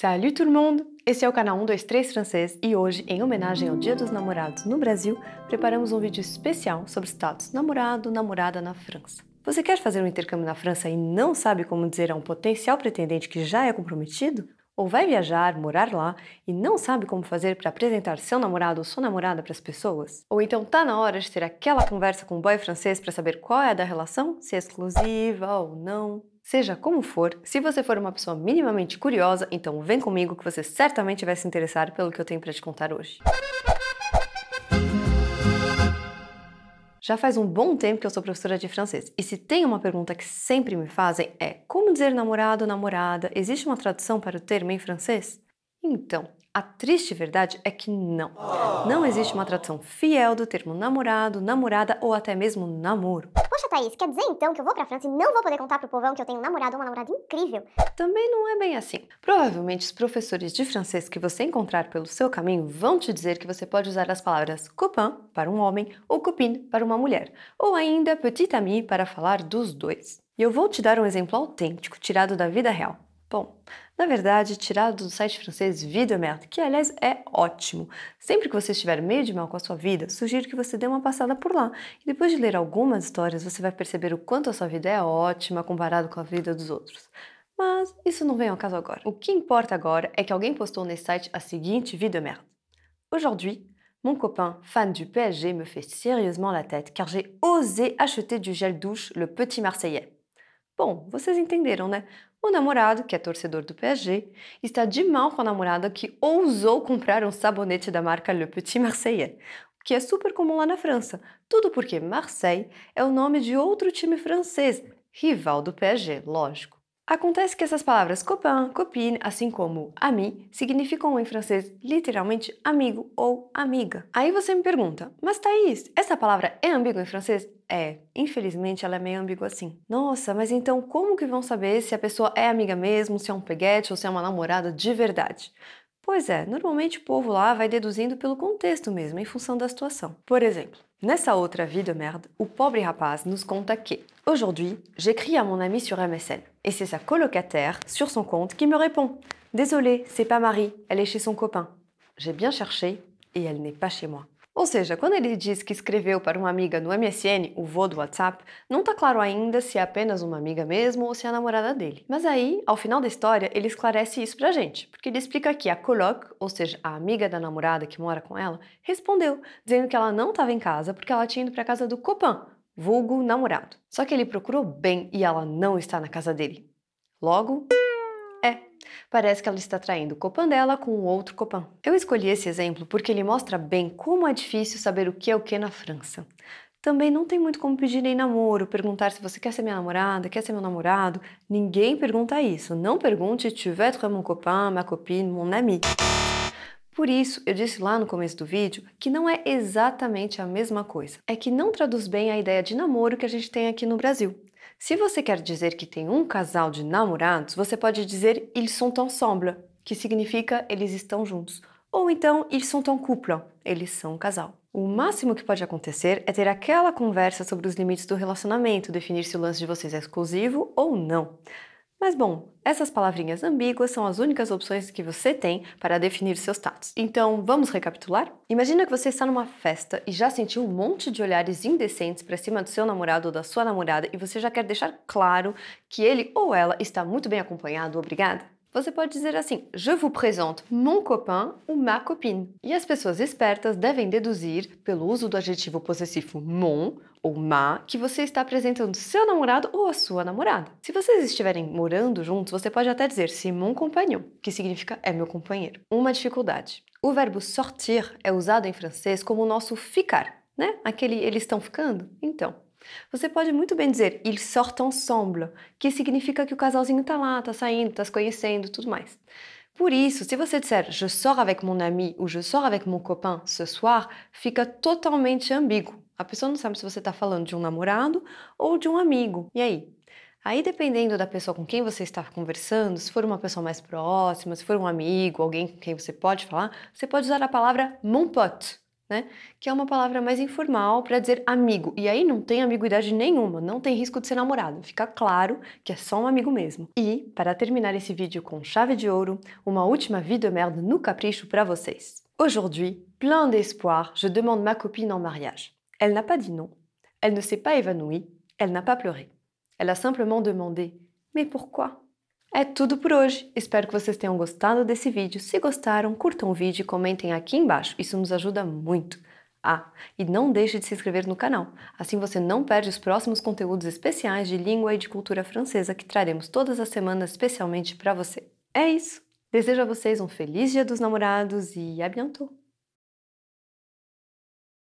Salut tout le monde! Esse é o canal 123 francês e hoje, em homenagem ao Dia dos Namorados no Brasil, preparamos um vídeo especial sobre status namorado-namorada na França. Você quer fazer um intercâmbio na França e não sabe como dizer a um potencial pretendente que já é comprometido? Ou vai viajar, morar lá e não sabe como fazer para apresentar seu namorado ou sua namorada para as pessoas? Ou então tá na hora de ter aquela conversa com o boy francês para saber qual é a da relação, se é exclusiva ou não? Seja como for, se você for uma pessoa minimamente curiosa, então vem comigo que você certamente vai se interessar pelo que eu tenho para te contar hoje. Já faz um bom tempo que eu sou professora de francês e se tem uma pergunta que sempre me fazem é como dizer namorado ou namorada? Existe uma tradução para o termo em francês? Então, a triste verdade é que não. Não existe uma tradução fiel do termo namorado, namorada ou até mesmo namoro. Poxa, Thaís, quer dizer então que eu vou pra França e não vou poder contar pro povão que eu tenho um namorado ou uma namorada incrível? Também não é bem assim. Provavelmente os professores de francês que você encontrar pelo seu caminho vão te dizer que você pode usar as palavras copain para um homem ou copine para uma mulher, ou ainda petit ami para falar dos dois. E eu vou te dar um exemplo autêntico tirado da vida real. Bom, na verdade, tirado do site francês Videomerda, que aliás é ótimo. Sempre que você estiver meio de mal com a sua vida, sugiro que você dê uma passada por lá. E depois de ler algumas histórias, você vai perceber o quanto a sua vida é ótima comparado com a vida dos outros. Mas isso não vem ao caso agora. O que importa agora é que alguém postou nesse site a seguinte Videomerda. Aujourd'hui, Mon copain, fan du PSG, me fait sérieusement la tête car j'ai osé acheter du gel douche le petit Marseillais. Bom, vocês entenderam, né? O namorado, que é torcedor do PSG, está de mal com a namorada que ousou comprar um sabonete da marca Le Petit Marseillais, que é super comum lá na França. Tudo porque Marseille é o nome de outro time francês, rival do PSG, lógico. Acontece que essas palavras copain, copine, assim como ami, significam em francês literalmente amigo ou amiga. Aí você me pergunta, mas Thaís, essa palavra é ambígua em francês? É, infelizmente ela é meio ambígua assim. Nossa, mas então como que vão saber se a pessoa é amiga mesmo, se é um peguete ou se é uma namorada de verdade? Pois é, normalmente o povo lá vai deduzindo pelo contexto mesmo, em função da situation. Por exemple, nessa outra vie de merde, o pauvre rapaz nous conta que Aujourd'hui, j'écris à mon ami sur MSN et c'est sa colocataire sur son compte qui me répond Désolée, c'est pas Marie, elle est chez son copain. J'ai bien cherché et elle n'est pas chez moi. Ou seja, quando ele diz que escreveu para uma amiga no MSN, o vô do WhatsApp, não está claro ainda se é apenas uma amiga mesmo ou se é a namorada dele. Mas aí, ao final da história, ele esclarece isso pra gente, porque ele explica que a coloc, ou seja, a amiga da namorada que mora com ela, respondeu, dizendo que ela não estava em casa porque ela tinha ido para casa do Copan, vulgo namorado. Só que ele procurou bem e ela não está na casa dele. Logo, Parece que ela está traindo o Copan dela com o outro Copan. Eu escolhi esse exemplo porque ele mostra bem como é difícil saber o que é o que na França. Também não tem muito como pedir nem namoro, perguntar se você quer ser minha namorada, quer ser meu namorado. Ninguém pergunta isso. Não pergunte tu veux être mon copain, ma copine, mon ami. Por isso, eu disse lá no começo do vídeo que não é exatamente a mesma coisa. É que não traduz bem a ideia de namoro que a gente tem aqui no Brasil. Se você quer dizer que tem um casal de namorados, você pode dizer ils sont ensemble, que significa eles estão juntos. Ou então ils sont en couple, eles são um casal. O máximo que pode acontecer é ter aquela conversa sobre os limites do relacionamento, definir se o lance de vocês é exclusivo ou não. Mas bom, essas palavrinhas ambíguas são as únicas opções que você tem para definir seus status. Então, vamos recapitular? Imagina que você está numa festa e já sentiu um monte de olhares indecentes para cima do seu namorado ou da sua namorada e você já quer deixar claro que ele ou ela está muito bem acompanhado, obrigada? Você pode dizer assim: Je vous présente mon copain ou ma copine. E as pessoas espertas devem deduzir, pelo uso do adjetivo possessivo mon ou ma, que você está apresentando seu namorado ou a sua namorada. Se vocês estiverem morando juntos, você pode até dizer c'est mon compagnon, que significa é meu companheiro. Uma dificuldade: o verbo sortir é usado em francês como o nosso ficar, né? Aquele eles estão ficando? Então. Você pode muito bem dizer ils sortent ensemble, que significa que o casalzinho tá lá, tá saindo, tá se conhecendo, tudo mais. Por isso, se você disser je sors avec mon ami ou je sors avec mon copain ce soir, fica totalmente ambíguo. A pessoa não sabe se você está falando de um namorado ou de um amigo. E aí? Aí, dependendo da pessoa com quem você está conversando, se for uma pessoa mais próxima, se for um amigo, alguém com quem você pode falar, você pode usar a palavra mon pote, né? Que é uma palavra mais informal para dizer amigo. E aí não tem ambiguidade nenhuma, não tem risco de ser namorado. Fica claro que é só um amigo mesmo. E, para terminar esse vídeo com chave de ouro, uma última vie de merde no capricho para vocês. Aujourd'hui, plein d'espoir, je demande ma copine en mariage. Elle n'a pas dit non, elle ne s'est pas évanouie, elle n'a pas pleuré. Elle a simplement demandé Mais pourquoi é tudo por hoje. Espero que vocês tenham gostado desse vídeo. Se gostaram, curtam o vídeo e comentem aqui embaixo. Isso nos ajuda muito. Ah, e não deixe de se inscrever no canal. Assim você não perde os próximos conteúdos especiais de língua e de cultura francesa que traremos todas as semanas especialmente para você. É isso. Desejo a vocês um feliz Dia dos Namorados e à bientôt.